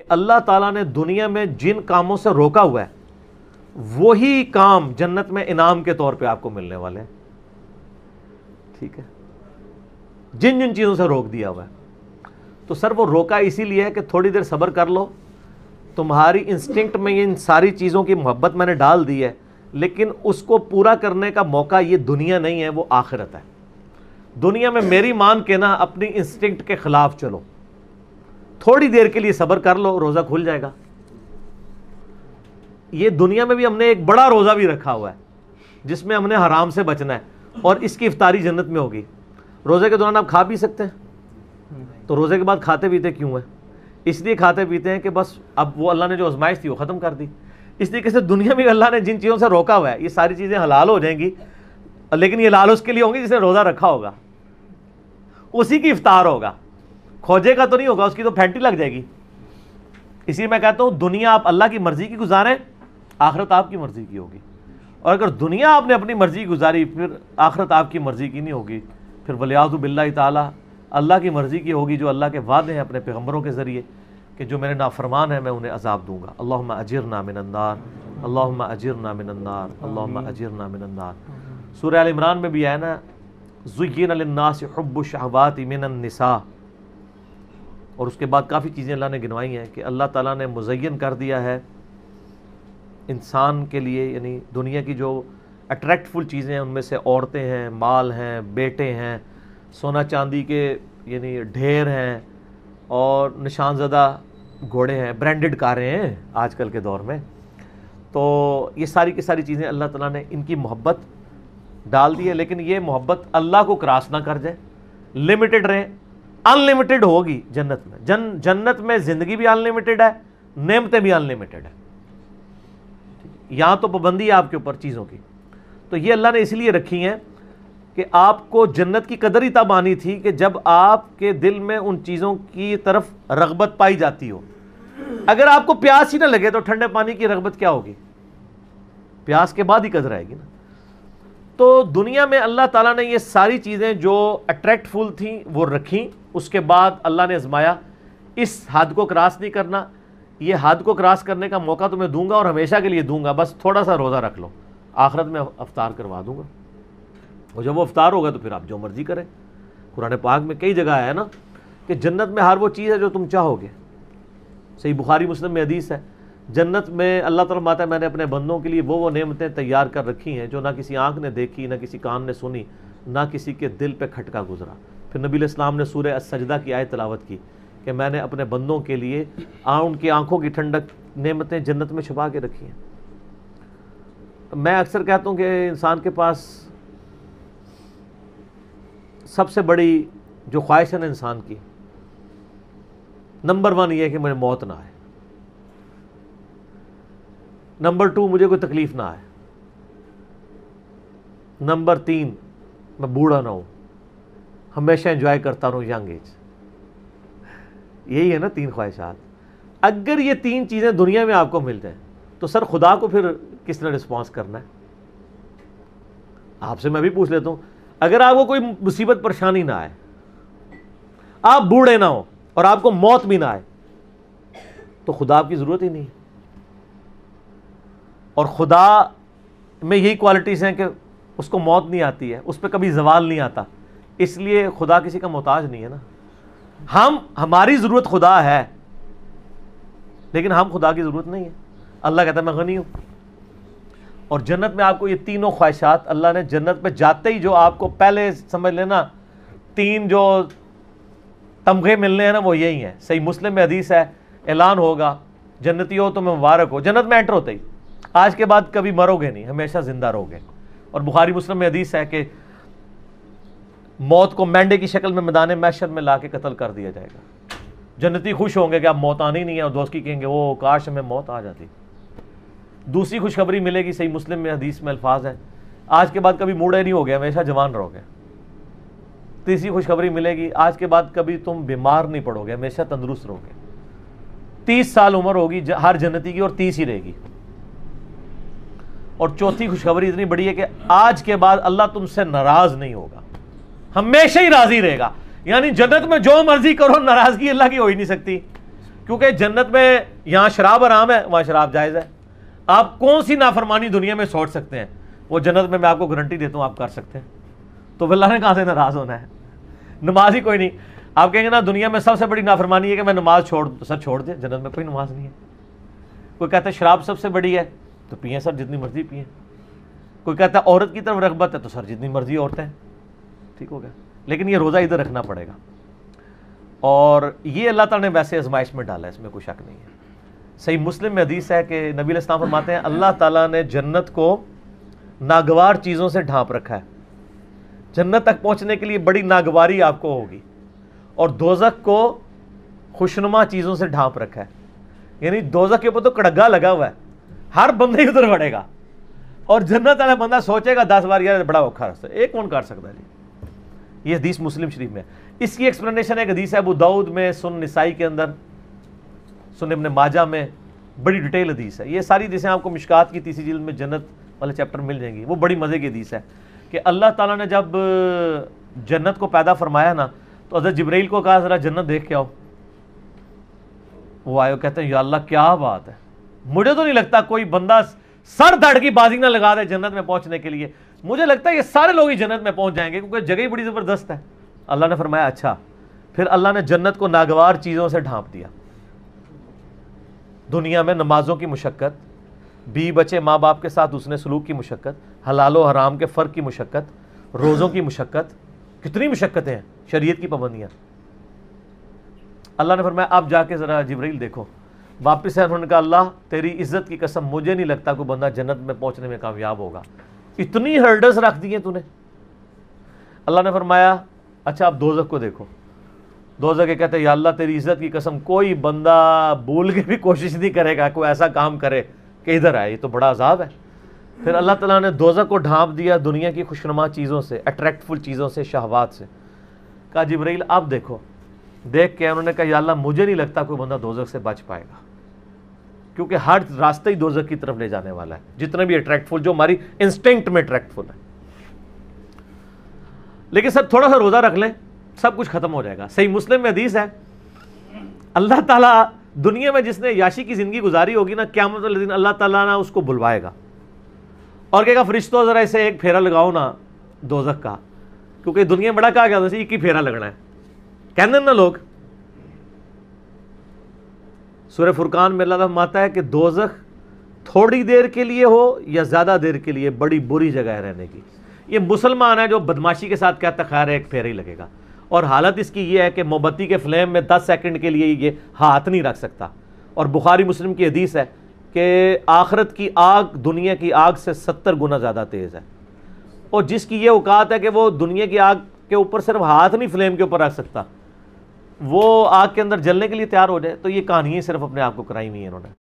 कि अल्लाह ताला ने दुनिया में जिन कामों से रोका हुआ है वही काम जन्नत में इनाम के तौर पे आपको मिलने वाले हैं ठीक है जिन जिन चीज़ों से रोक दिया हुआ है तो सर वो रोका इसीलिए है कि थोड़ी देर सब्र कर लो तुम्हारी इंस्टिंक्ट में इन सारी चीज़ों की मोहब्बत मैंने डाल दी है लेकिन उसको पूरा करने का मौका ये दुनिया नहीं है वो आखिरत है दुनिया में मेरी मान के ना अपनी इंस्टिंक्ट के ख़िलाफ़ चलो थोड़ी देर के लिए सब्र कर लो रोज़ा खुल जाएगा ये दुनिया में भी हमने एक बड़ा रोज़ा भी रखा हुआ है जिसमें हमने हराम से बचना है और इसकी इफ्तारी जन्नत में होगी रोज़े के दौरान आप खा पी सकते हैं तो रोज़े के बाद खाते पीते क्यों है इसलिए खाते पीते हैं कि बस अब वो अल्लाह ने जो आजमाइश थी वो ख़त्म कर दी इस तरीके से दुनिया में अल्लाह ने जिन चीज़ों से रोका हुआ है ये सारी चीज़ें हलाल हो जाएंगी लेकिन ये लाल उसके लिए होंगी जिसने रोज़ा रखा होगा उसी की इफ्तार होगा खोजे का तो नहीं होगा उसकी तो फैंटी लग जाएगी इसी मैं कहता हूँ दुनिया आप अल्लाह की मर्ज़ी की गुजारें आखरत आपकी मर्ज़ी की होगी और अगर दुनिया आपने अपनी मर्ज़ी की गुजारी फिर आखरत आपकी मर्ज़ी की नहीं होगी फिर वलियाज़ुबिल्ला बिल्ला अल्लाह की मर्ज़ी की होगी जो अल्लाह के वादे हैं अपने पैगम्बरों के ज़रिए कि जो मेरे नाफरमान है मैं उन्हें अजाब दूंगा अल्लाह अजर नामिनंदार अल्लाह अजर नामिनंदार अल्लाह अजर नामिनंदार सूर्य इमरान में भी है ना जुयन अलनास हब्ब और उसके बाद काफ़ी चीज़ें अल्लाह ने गिनवाई हैं कि अल्लाह ताला ने मुजैन कर दिया है इंसान के लिए यानी दुनिया की जो अट्रैक्टफुल चीज़ें हैं उनमें से औरतें हैं माल हैं बेटे हैं सोना चांदी के यानी ढेर हैं और निशानजदा घोड़े हैं ब्रांडेड कारें हैं आजकल के दौर में तो ये सारी की सारी चीज़ें अल्लाह ताला ने इनकी मोहब्बत डाल दी है लेकिन ये मोहब्बत अल्लाह को क्रॉस ना कर जाए लिमिटेड रहें अनलिमिटेड होगी जन्नत में जन जन्नत में ज़िंदगी भी अनलिमिटेड है नेमतें भी अनलिमिटेड है यहां तो पाबंदी है आपके ऊपर चीज़ों की तो ये अल्लाह ने इसलिए रखी है कि आपको जन्नत की कदर ही तब आनी थी कि जब आपके दिल में उन चीज़ों की तरफ रगबत पाई जाती हो अगर आपको प्यास ही ना लगे तो ठंडे पानी की रगबत क्या होगी प्यास के बाद ही कदर आएगी ना तो दुनिया में अल्लाह ताला ने ये सारी चीज़ें जो अट्रैक्टफुल थी वो रखी उसके बाद अल्लाह ने आजमाया इस हद को क्रॉस नहीं करना ये हद को क्रॉस करने का मौका तुम्हें तो दूंगा और हमेशा के लिए दूंगा बस थोड़ा सा रोज़ा रख लो आखिरत में अवतार करवा दूंगा और जब वो अवतार होगा तो फिर आप जो मर्ज़ी करें कुरान पाक में कई जगह आया ना कि जन्नत में हर वो चीज़ है जो तुम चाहोगे सही बुखारी मुस्लिम में हदीस है जन्नत में अल्लाह तला माता मैंने अपने बंदों के लिए वो वो नेमतें तैयार कर रखी हैं जो ना किसी आँख ने देखी ना किसी कान ने सुनी ना किसी के दिल पर खटका गुजरा फिर नबी इस्लाम ने सूर्य सजदा की आय तलावत की कि मैंने अपने बंदों के लिए आ उनकी आंखों की ठंडक नेमतें जन्नत में छुपा के रखी हैं तो मैं अक्सर कहता हूँ कि इंसान के पास सबसे बड़ी जो ख्वाहिश है ना इंसान की नंबर वन ये है कि मुझे मौत ना आए नंबर टू मुझे कोई तकलीफ़ ना आए नंबर तीन मैं बूढ़ा ना हूँ हमेशा एंजॉय करता रहूँ यंग एज यही है ना तीन ख्वाहिशात अगर ये तीन चीज़ें दुनिया में आपको मिल जाए तो सर खुदा को फिर किसने रिस्पॉन्स करना है आपसे मैं भी पूछ लेता हूँ अगर आपको कोई मुसीबत परेशानी ना आए आप बूढ़े ना हो और आपको मौत भी ना आए तो खुदा आपकी ज़रूरत ही नहीं है और खुदा में यही क्वालिटीज़ हैं कि उसको मौत नहीं आती है उस पर कभी जवाल नहीं आता इसलिए खुदा किसी का मोहताज नहीं है ना हम हमारी ज़रूरत खुदा है लेकिन हम खुदा की ज़रूरत नहीं है अल्लाह कहता है मैं गनी हूँ और जन्नत में आपको ये तीनों ख्वाहिशात अल्लाह ने जन्नत में जाते ही जो आपको पहले समझ लेना तीन जो तमगे मिलने हैं ना वो यही है सही मुस्लिम में हदीस है ऐलान होगा जन्नती हो तो मैं मुबारक हो जन्नत में एंटर होते ही आज के बाद कभी मरोगे नहीं हमेशा ज़िंदा रहोगे और बुखारी मुस्लिम में हदीस है कि मौत को मैंडे की शक्ल में मैदान मैशर में ला के कत्ल कर दिया जाएगा जन्नती खुश होंगे कि आप मौत आनी नहीं है और दोस्ती कहेंगे वो काश में मौत आ जाती दूसरी खुशखबरी मिलेगी सही मुस्लिम में हदीस में अल्फाज हैं आज के बाद कभी बूढ़े नहीं हो गए हमेशा जवान रहोगे तीसरी खुशखबरी मिलेगी आज के बाद कभी तुम बीमार नहीं पड़ोगे हमेशा तंदुरुस्त रहोगे तीस साल उम्र होगी हर जन्नती की और तीस ही रहेगी और चौथी खुशखबरी इतनी बड़ी है कि आज के बाद अल्लाह तुमसे नाराज नहीं होगा हमेशा ही राजी रहेगा यानी जन्नत में जो मर्जी करो नाराजगी अल्लाह की हो ही नहीं सकती क्योंकि जन्नत में यहां शराब आराम है वहां शराब जायज़ है आप कौन सी नाफरमानी दुनिया में सोच सकते हैं वो जन्नत में मैं आपको गारंटी देता हूँ आप कर सकते हैं तो अल्लाह ने कहा से नाराज़ होना है नमाज ही कोई नहीं आप कहेंगे ना दुनिया में सबसे बड़ी नाफरमानी है कि मैं नमाज छोड़ सर छोड़ दे जन्नत में कोई नमाज नहीं है कोई कहता है शराब सबसे बड़ी है तो पिए सर जितनी मर्ज़ी पिए कोई कहता है औरत की तरफ रगबत है तो सर जितनी मर्ज़ी औरतें ठीक हो गया लेकिन ये रोज़ा इधर रखना पड़ेगा और ये अल्लाह ताला ने वैसे आजमाइश में डाला है इसमें कोई शक नहीं है सही मुस्लिम में हदीस है कि नबी इस्लाम फरमाते हैं अल्लाह ताला ने जन्नत को नागवार चीज़ों से ढांप रखा है जन्नत तक पहुंचने के लिए बड़ी नागवारी आपको होगी और दोजक को खुशनुमा चीज़ों से ढांप रखा है यानी दोजक के ऊपर तो कड़ग्गा लगा हुआ है हर बंदा ही उधर बढ़ेगा और जन्नत वाला बंदा सोचेगा दस बार यार बड़ा औखा रास्ता एक कौन कर सकता है जी ये हदीस मुस्लिम शरीफ में इसकी एक्सप्लेनेशन है हदीस अबू दाऊद में सुन नसाई के अंदर सुन इबन माजा में बड़ी डिटेल हदीस है ये सारी हदीसें आपको मिशकात की तीसरी जिल्द में जन्नत वाले चैप्टर मिल जाएंगी वो बड़ी मज़े की हदीस है कि अल्लाह ताला ने जब जन्नत को पैदा फरमाया ना तो हज़रत जबरील को कहा ज़रा जन्नत देख के आओ वो आयो कहते हैं या अल्लाह क्या बात है मुझे तो नहीं लगता कोई बंदा सर दड़ की बाजी ना लगा दे जन्नत में पहुंचने के लिए मुझे लगता है ये सारे लोग ही जन्नत में पहुंच जाएंगे क्योंकि जगह ही बड़ी ज़बरदस्त है अल्लाह ने फरमाया अच्छा फिर अल्लाह ने जन्नत को नागवार चीज़ों से ढांप दिया दुनिया में नमाजों की मुशक्क़त बी बचे माँ बाप के साथ उसने सलूक की मुशक्क़त हलाल हराम के फ़र्क की मुशक्क़त रोज़ों की मुशक्क़त कितनी मुशक्क़तें हैं शरीयत की पाबंदियाँ अल्लाह ने फरमाया आप जाके ज़रा जबरील देखो वापस है उन्होंने कहा अल्लाह तेरी इज़्ज़त की कसम मुझे नहीं लगता कोई बंदा जन्नत में पहुंचने में कामयाब होगा इतनी हर्डल्स रख दी हैं तूने अल्लाह ने फरमाया अच्छा आप दोजक को देखो दोजक के कहते हैं अल्लाह तेरी इज्जत की कसम कोई बंदा भूल के भी कोशिश नहीं करेगा कोई ऐसा काम करे कि इधर आए ये तो बड़ा अजाब है फिर अल्लाह तला ने दोजक को ढांप दिया दुनिया की खुशनुमा चीज़ों से अट्रैक्टफुल चीज़ों से शहवात से कहा जिब्राइल आप देखो देख के उन्होंने कहा अल्लाह मुझे नहीं लगता कोई बंदा दोजक से बच पाएगा क्योंकि हर रास्ता ही दोजक की तरफ ले जाने वाला है जितना भी अट्रैक्टफुल जो हमारी इंस्टिंक्ट में अट्रैक्टफुल है लेकिन सर थोड़ा सा रोज़ा रख लें सब कुछ खत्म हो जाएगा सही मुस्लिम में हदीस है अल्लाह ताला दुनिया में जिसने याशी की ज़िंदगी गुजारी होगी ना क्या मतलब दिन अल्लाह ताला ना उसको बुलवाएगा और कहेगा फरिश्तों ज़रा इसे एक फेरा लगाओ ना दोजक का क्योंकि दुनिया में बड़ा कहा गया था एक ही फेरा लगना है कहने ना लोग सूर्य फुरकान में अल्लाह माता है कि दोजख थोड़ी देर के लिए हो या ज़्यादा देर के लिए बड़ी बुरी जगह है रहने की ये मुसलमान है जो बदमाशी के साथ कहता खैर एक फेरे ही लगेगा और हालत इसकी ये है कि मोमबत्ती के फ्लेम में दस सेकेंड के लिए ये हाथ नहीं रख सकता और बुखारी मुस्लिम की हदीस है कि आखरत की आग दुनिया की आग से सत्तर गुना ज़्यादा तेज़ है और जिसकी ये औकात है कि वो दुनिया की आग के ऊपर सिर्फ हाथ नहीं फ्लेम के ऊपर रख सकता वो आग के अंदर जलने के लिए तैयार हो जाए तो ये कहानियाँ सिर्फ अपने आप को कराई हुई हैं इन्होंने